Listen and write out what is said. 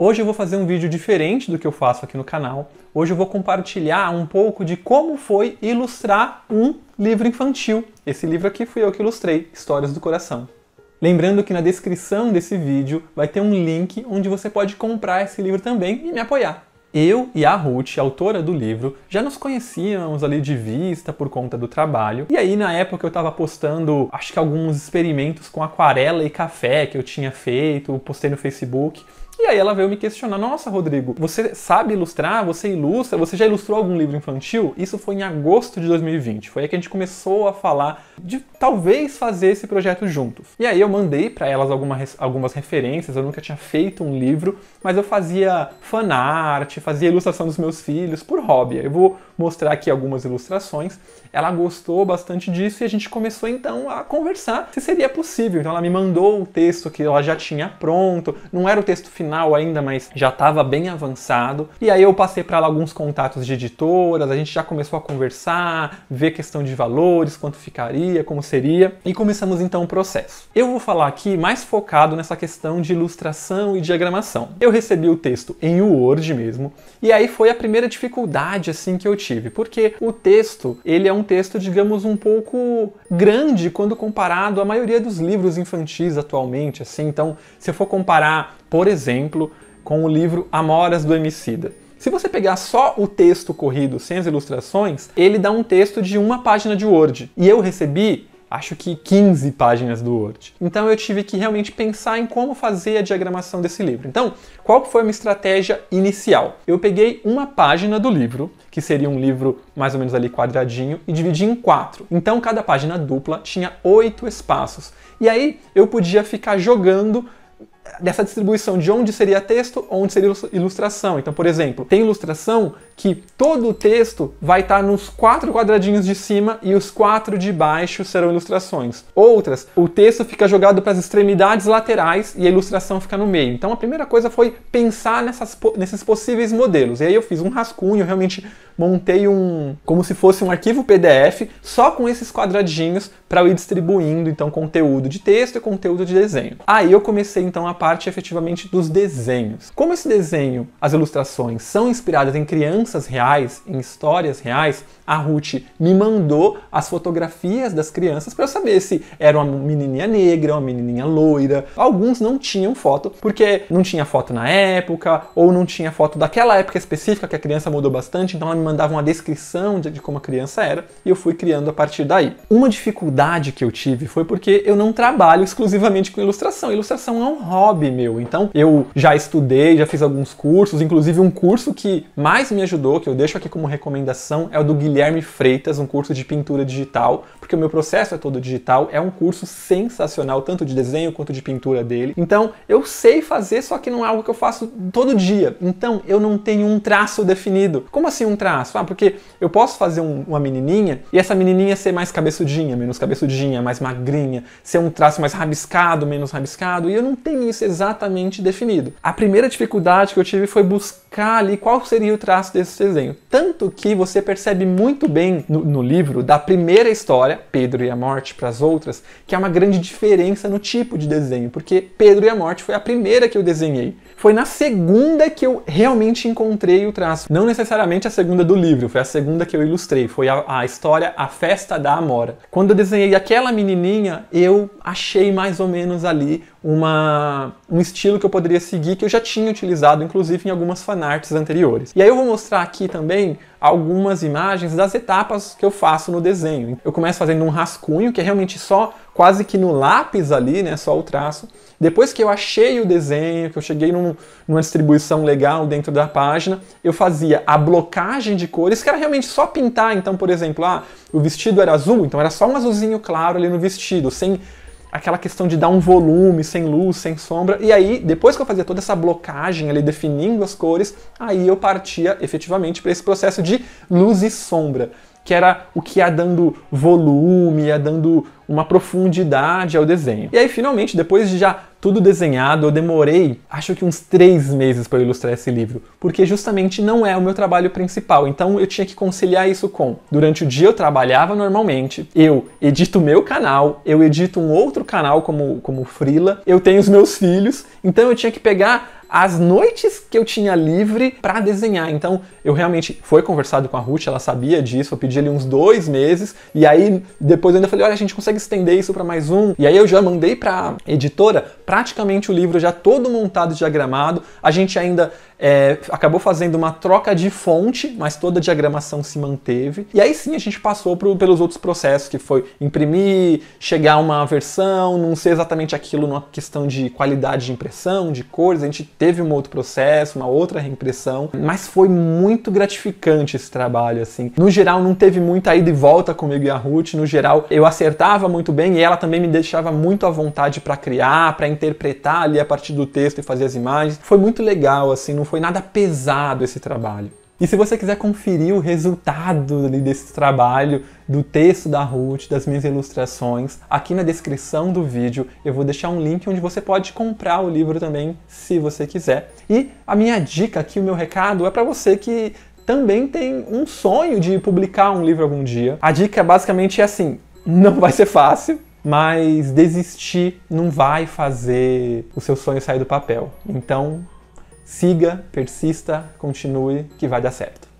Hoje eu vou fazer um vídeo diferente do que eu faço aqui no canal. Hoje eu vou compartilhar um pouco de como foi ilustrar um livro infantil. Esse livro aqui fui eu que ilustrei, Histórias do Coração. Lembrando que na descrição desse vídeo vai ter um link onde você pode comprar esse livro também e me apoiar. Eu e a Ruth, autora do livro, já nos conhecíamos ali de vista por conta do trabalho. E aí, na época, eu estava postando, acho que alguns experimentos com aquarela e café que eu tinha feito, postei no Facebook. E aí ela veio me questionar: Nossa, Rodrigo, você sabe ilustrar? Você ilustra? Você já ilustrou algum livro infantil? Isso foi em agosto de 2020. Foi aí que a gente começou a falar de talvez fazer esse projeto juntos. E aí eu mandei para elas alguma, algumas referências. Eu nunca tinha feito um livro, mas eu fazia fanart, fazia ilustração dos meus filhos por hobby. Eu vou mostrar aqui algumas ilustrações. Ela gostou bastante disso e a gente começou então a conversar se seria possível. Então ela me mandou o texto que ela já tinha pronto, não era o texto final final ainda, mas já estava bem avançado. E aí eu passei para ela alguns contatos de editoras, a gente já começou a conversar, ver questão de valores, quanto ficaria, como seria, e começamos então o processo. Eu vou falar aqui mais focado nessa questão de ilustração e diagramação. Eu recebi o texto em Word mesmo, e aí foi a primeira dificuldade assim que eu tive, porque o texto, ele é um texto, digamos, um pouco grande quando comparado à maioria dos livros infantis atualmente, assim. Então, se eu for comparar por exemplo, com o livro Amoras do Emicida. Se você pegar só o texto corrido sem as ilustrações, ele dá um texto de uma página de Word. E eu recebi acho que 15 páginas do Word. Então eu tive que realmente pensar em como fazer a diagramação desse livro. Então, qual foi a minha estratégia inicial? Eu peguei uma página do livro, que seria um livro mais ou menos ali quadradinho, e dividi em quatro. Então cada página dupla tinha oito espaços. E aí eu podia ficar jogando dessa distribuição de onde seria texto, onde seria ilustração. Então, por exemplo, tem ilustração que todo o texto vai estar nos quatro quadradinhos de cima e os quatro de baixo serão ilustrações. Outras, o texto fica jogado para as extremidades laterais e a ilustração fica no meio. Então, a primeira coisa foi pensar nessas, nesses possíveis modelos. E aí eu fiz um rascunho, realmente montei um como se fosse um arquivo PDF só com esses quadradinhos para ir distribuindo então conteúdo de texto e conteúdo de desenho. Aí eu comecei então a parte efetivamente dos desenhos. Como esse desenho, as ilustrações são inspiradas em crianças reais, em histórias reais, a Ruth me mandou as fotografias das crianças para eu saber se era uma menininha negra, uma menininha loira. Alguns não tinham foto porque não tinha foto na época ou não tinha foto daquela época específica que a criança mudou bastante, então ela me mandava uma descrição de, como a criança era e eu fui criando a partir daí. Uma dificuldade que eu tive foi porque eu não trabalho exclusivamente com ilustração. Ilustração é um hobby hobby meu. Então eu já estudei, já fiz alguns cursos, inclusive um curso que mais me ajudou, que eu deixo aqui como recomendação, é o do Guilherme Freitas, um curso de pintura digital, porque o meu processo é todo digital, é um curso sensacional, tanto de desenho quanto de pintura dele. Então eu sei fazer, só que não é algo que eu faço todo dia. Então eu não tenho um traço definido. Como assim um traço? Ah, porque eu posso fazer um, uma menininha e essa menininha ser mais cabeçudinha, menos cabeçudinha, mais magrinha, ser um traço mais rabiscado, menos rabiscado, e eu não tenho isso exatamente definido. A primeira dificuldade que eu tive foi buscar ali qual seria o traço desse desenho. Tanto que você percebe muito bem no, no livro da primeira história, Pedro e a Morte, para as outras, que há uma grande diferença no tipo de desenho, porque Pedro e a Morte foi a primeira que eu desenhei. Foi na segunda que eu realmente encontrei o traço. Não necessariamente a segunda do livro, foi a segunda que eu ilustrei. Foi a, a história A Festa da Amora. Quando eu desenhei aquela menininha, eu achei mais ou menos ali uma, um estilo que eu poderia seguir que eu já tinha utilizado, inclusive em algumas fanarts anteriores. E aí eu vou mostrar aqui também algumas imagens das etapas que eu faço no desenho. Eu começo fazendo um rascunho, que é realmente só quase que no lápis ali, né, só o traço. Depois que eu achei o desenho, que eu cheguei num, numa distribuição legal dentro da página, eu fazia a blocagem de cores, que era realmente só pintar. Então, por exemplo, ah, o vestido era azul, então era só um azulzinho claro ali no vestido, sem aquela questão de dar um volume sem luz, sem sombra. E aí, depois que eu fazia toda essa blocagem ali, definindo as cores, aí eu partia efetivamente para esse processo de luz e sombra que era o que ia dando volume, ia dando uma profundidade ao desenho. E aí, finalmente, depois de já tudo desenhado, eu demorei, acho que uns três meses para ilustrar esse livro, porque justamente não é o meu trabalho principal. Então eu tinha que conciliar isso com durante o dia eu trabalhava normalmente, eu edito meu canal, eu edito um outro canal como como Frila, eu tenho os meus filhos, então eu tinha que pegar as noites que eu tinha livre para desenhar. Então, eu realmente foi conversado com a Ruth, ela sabia disso, eu pedi ali uns dois meses, e aí depois eu ainda falei, olha, a gente consegue estender isso para mais um. E aí eu já mandei para editora praticamente o livro já todo montado e diagramado. A gente ainda é, acabou fazendo uma troca de fonte, mas toda a diagramação se manteve. E aí sim a gente passou pro, pelos outros processos, que foi imprimir, chegar a uma versão, não ser exatamente aquilo numa questão de qualidade de impressão, de cores, a gente teve um outro processo, uma outra reimpressão, mas foi muito gratificante esse trabalho, assim. No geral, não teve muita ida e volta comigo e a Ruth, no geral, eu acertava muito bem e ela também me deixava muito à vontade para criar, para interpretar ali a partir do texto e fazer as imagens. Foi muito legal, assim, não foi nada pesado esse trabalho. E se você quiser conferir o resultado desse trabalho, do texto da Ruth, das minhas ilustrações, aqui na descrição do vídeo eu vou deixar um link onde você pode comprar o livro também, se você quiser. E a minha dica aqui, o meu recado é para você que também tem um sonho de publicar um livro algum dia. A dica basicamente é assim: não vai ser fácil, mas desistir não vai fazer o seu sonho sair do papel. Então, siga, persista, continue, que vai dar certo.